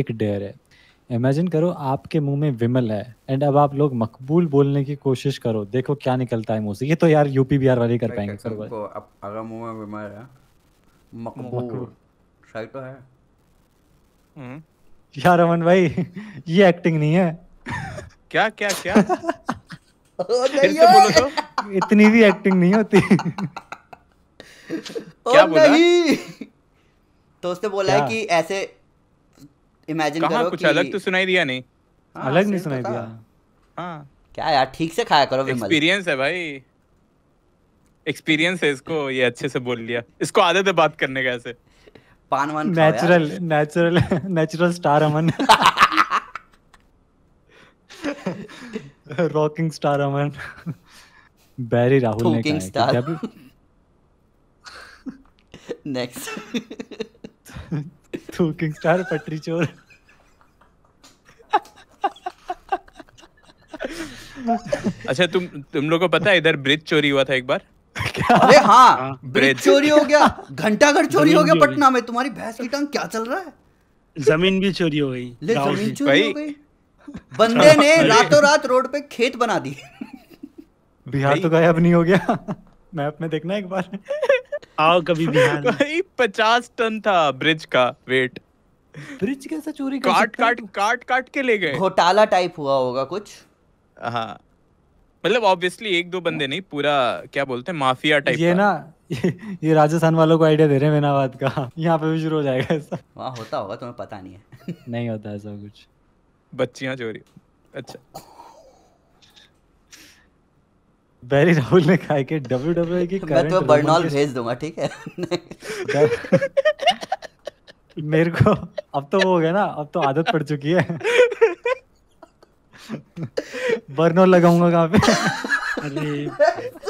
एक डेयर है इमेजिन करो आपके मुंह में विमल है एंड अब आप लोग मकबूल बोलने की कोशिश करो देखो क्या निकलता है मुंह से ये तो यार यूपी बिहार वाले कर पाएंगे सर को अब अगर मुंह में विमल है मकबूल सही तो है हम्म यार अमन भाई ये एक्टिंग नहीं है क्या क्या क्या फिर से बोलो तो इतनी भी एक्टिंग नहीं होती क्या बोला तो उसने बोला है कि ऐसे इमेजिन करो कुछ अलग तो सुनाई दिया नहीं हाँ, अलग नहीं तो सुनाई दिया हाँ क्या यार ठीक से खाया करो विमल एक्सपीरियंस है भाई एक्सपीरियंस है इसको ये अच्छे से बोल लिया इसको आदत है बात करने का ऐसे पान वान नेचुरल नेचुरल नेचुरल स्टार अमन रॉकिंग स्टार अमन बैरी राहुल ने कहा स्टार नेक्स्ट तू किंग स्टार पटरी चोर अच्छा तुम तुम लोगों को पता है इधर ब्रिज चोरी हुआ था एक बार अरे हाँ, हाँ। ब्रिज चोरी हो गया घंटाघर चोरी हो गया पटना में तुम्हारी भैंस की टांग क्या चल रहा है जमीन भी चोरी हो गई ले जमीन चोरी हो गई बंदे ने रातों रात रोड पे खेत बना दिए बिहार तो गायब नहीं हो गया मैप में देखना एक बार आओ कभी बिहार भाई पचास टन था ब्रिज का वेट ब्रिज कैसा चोरी कर काट काट काट काट के ले गए घोटाला टाइप हुआ होगा कुछ हाँ मतलब ऑब्वियसली एक दो बंदे नहीं पूरा क्या बोलते हैं माफिया टाइप ये ना ये, ये राजस्थान वालों को आइडिया दे रहे हैं मेनाबाद का यहाँ पे भी शुरू हो जाएगा ऐसा वहाँ होता होगा तुम्हें पता नहीं है नहीं होता ऐसा कुछ बच्चियाँ चोरी अच्छा बैरी राहुल ने कहा कि डब्ल्यू डब्ल्यू e की मैं तो बर्नॉल भेज दूंगा ठीक है मेरे को अब तो वो हो गया ना अब तो आदत पड़ चुकी है बर्नॉल लगाऊंगा कहाँ पे अरे